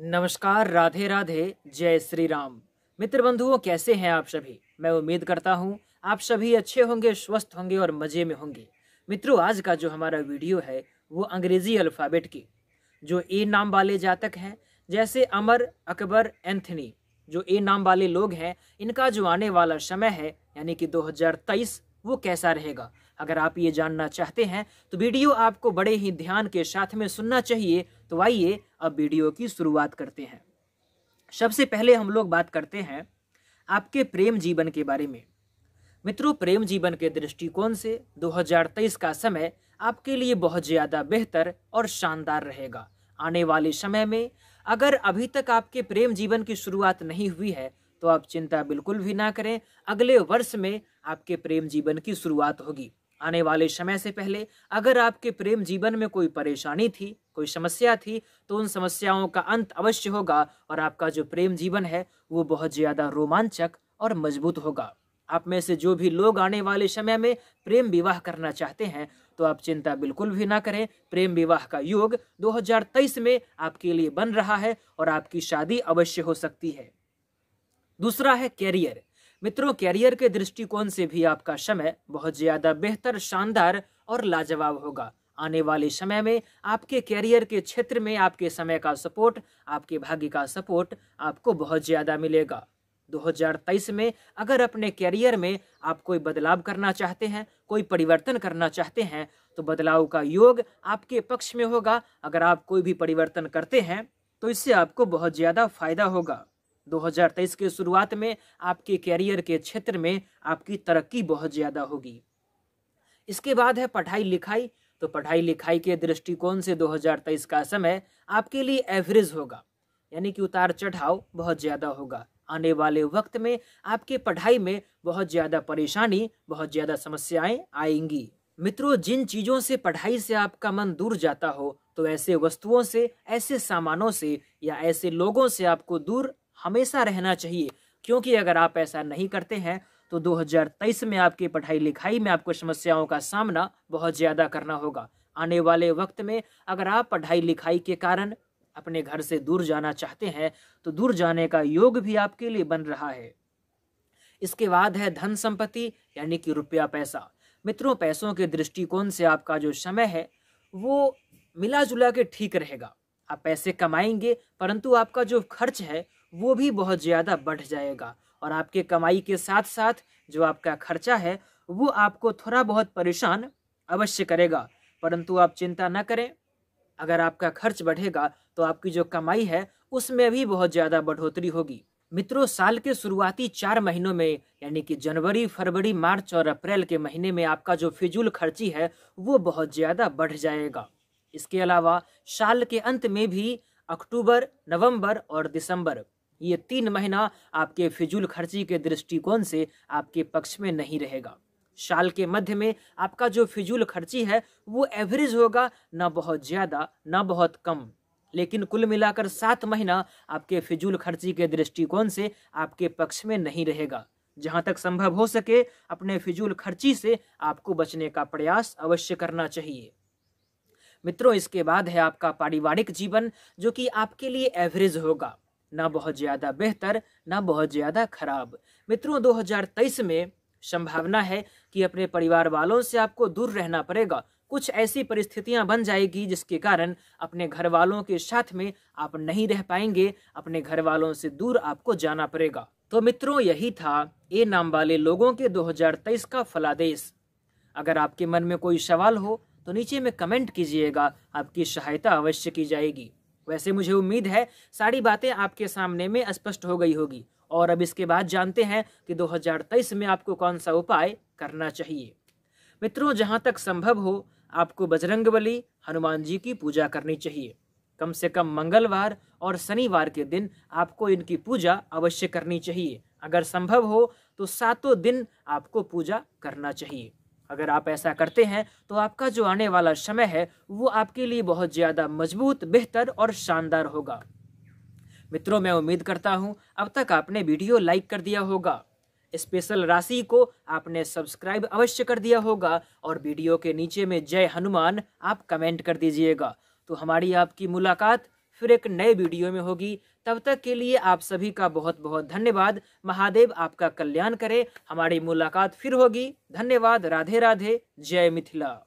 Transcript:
नमस्कार राधे राधे जय श्री राम मित्र बंधुओं कैसे हैं आप सभी मैं उम्मीद करता हूं आप सभी अच्छे होंगे स्वस्थ होंगे और मज़े में होंगे मित्रों आज का जो हमारा वीडियो है वो अंग्रेजी अल्फ़ाबेट की जो ए नाम वाले जातक हैं जैसे अमर अकबर एंथनी जो ए नाम वाले लोग हैं इनका जो आने वाला समय है यानी कि 2023 वो कैसा रहेगा अगर आप ये जानना चाहते हैं तो वीडियो आपको बड़े ही ध्यान के साथ में सुनना चाहिए तो आइए अब वीडियो की शुरुआत करते हैं सबसे पहले हम लोग बात करते हैं आपके प्रेम जीवन के बारे में मित्रों प्रेम जीवन के दृष्टिकोण से 2023 का समय आपके लिए बहुत ज़्यादा बेहतर और शानदार रहेगा आने वाले समय में अगर अभी तक आपके प्रेम जीवन की शुरुआत नहीं हुई है तो आप चिंता बिल्कुल भी ना करें अगले वर्ष में आपके प्रेम जीवन की शुरुआत होगी आने वाले समय से पहले अगर आपके प्रेम जीवन में कोई परेशानी थी कोई समस्या थी तो उन समस्याओं का अंत अवश्य होगा और आपका जो प्रेम जीवन है वो बहुत ज़्यादा रोमांचक और मजबूत होगा आप में से जो भी लोग आने वाले समय में प्रेम विवाह करना चाहते हैं तो आप चिंता बिल्कुल भी ना करें प्रेम विवाह का योग 2023 में आपके लिए बन रहा है और आपकी शादी अवश्य हो सकती है दूसरा है कैरियर मित्रों कैरियर के दृष्टिकोण से भी आपका समय बहुत ज्यादा बेहतर शानदार और लाजवाब होगा आने वाले समय में आपके कैरियर के क्षेत्र में आपके समय का सपोर्ट आपके भाग्य का सपोर्ट आपको बहुत ज़्यादा मिलेगा 2023 में अगर अपने कैरियर में आप कोई बदलाव करना चाहते हैं कोई परिवर्तन करना चाहते हैं तो बदलाव का योग आपके पक्ष में होगा अगर आप कोई भी परिवर्तन करते हैं तो इससे आपको बहुत ज़्यादा फायदा होगा 2023 के शुरुआत में आपके कैरियर के क्षेत्र में आपकी तरक्की बहुत ज़्यादा होगी इसके बाद है पढ़ाई लिखाई तो पढ़ाई लिखाई के दृष्टिकोण से 2023 का समय आपके लिए एवरेज होगा यानी कि उतार चढ़ाव बहुत ज़्यादा होगा आने वाले वक्त में आपके पढ़ाई में बहुत ज़्यादा परेशानी बहुत ज़्यादा समस्याएं आएंगी मित्रों जिन चीज़ों से पढ़ाई से आपका मन दूर जाता हो तो ऐसे वस्तुओं से ऐसे सामानों से या ऐसे लोगों से आपको दूर हमेशा रहना चाहिए क्योंकि अगर आप ऐसा नहीं करते हैं तो 2023 में आपकी पढ़ाई लिखाई में आपको समस्याओं का सामना बहुत ज़्यादा करना होगा आने वाले वक्त में अगर आप पढ़ाई लिखाई के कारण अपने घर से दूर जाना चाहते हैं तो दूर जाने का योग भी आपके लिए बन रहा है इसके बाद है धन संपत्ति यानी कि रुपया पैसा मित्रों पैसों के दृष्टिकोण से आपका जो समय है वो मिला जुला के ठीक रहेगा आप पैसे कमाएंगे परंतु आपका जो खर्च है वो भी बहुत ज़्यादा बढ़ जाएगा और आपके कमाई के साथ साथ जो आपका खर्चा है वो आपको थोड़ा बहुत परेशान अवश्य करेगा परंतु आप चिंता न करें अगर आपका खर्च बढ़ेगा तो आपकी जो कमाई है उसमें भी बहुत ज़्यादा बढ़ोतरी होगी मित्रों साल के शुरुआती चार महीनों में यानी कि जनवरी फरवरी मार्च और अप्रैल के महीने में आपका जो फिजूल खर्ची है वो बहुत ज़्यादा बढ़ जाएगा इसके अलावा साल के अंत में भी अक्टूबर नवंबर और दिसंबर ये तीन महीना आपके फिजूल खर्ची के दृष्टिकोण से आपके पक्ष में नहीं रहेगा साल के मध्य में आपका जो फिजूल खर्ची है वो एवरेज होगा ना बहुत ज़्यादा ना बहुत कम लेकिन कुल मिलाकर सात महीना आपके फिजूल खर्ची के दृष्टिकोण से आपके पक्ष में नहीं रहेगा जहाँ तक संभव हो सके अपने फिजूल खर्ची से आपको बचने का प्रयास अवश्य करना चाहिए मित्रों इसके बाद है आपका पारिवारिक जीवन जो कि आपके लिए एवरेज होगा ना बहुत ज़्यादा बेहतर ना बहुत ज़्यादा खराब मित्रों 2023 में संभावना है कि अपने परिवार वालों से आपको दूर रहना पड़ेगा कुछ ऐसी परिस्थितियां बन जाएगी जिसके कारण अपने घर वालों के साथ में आप नहीं रह पाएंगे अपने घर वालों से दूर आपको जाना पड़ेगा तो मित्रों यही था ए नाम वाले लोगों के 2023 का फलादेश अगर आपके मन में कोई सवाल हो तो नीचे में कमेंट कीजिएगा आपकी सहायता अवश्य की जाएगी वैसे मुझे उम्मीद है सारी बातें आपके सामने में स्पष्ट हो गई होगी और अब इसके बाद जानते हैं कि 2023 में आपको कौन सा उपाय करना चाहिए मित्रों जहाँ तक संभव हो आपको बजरंग बली हनुमान जी की पूजा करनी चाहिए कम से कम मंगलवार और शनिवार के दिन आपको इनकी पूजा अवश्य करनी चाहिए अगर संभव हो तो सातों दिन आपको पूजा करना चाहिए अगर आप ऐसा करते हैं तो आपका जो आने वाला समय है वो आपके लिए बहुत ज़्यादा मजबूत बेहतर और शानदार होगा मित्रों मैं उम्मीद करता हूँ अब तक आपने वीडियो लाइक कर दिया होगा स्पेशल राशि को आपने सब्सक्राइब अवश्य कर दिया होगा और वीडियो के नीचे में जय हनुमान आप कमेंट कर दीजिएगा तो हमारी आपकी मुलाकात फिर एक नए वीडियो में होगी तब तक के लिए आप सभी का बहुत बहुत धन्यवाद महादेव आपका कल्याण करे हमारी मुलाकात फिर होगी धन्यवाद राधे राधे जय मिथिला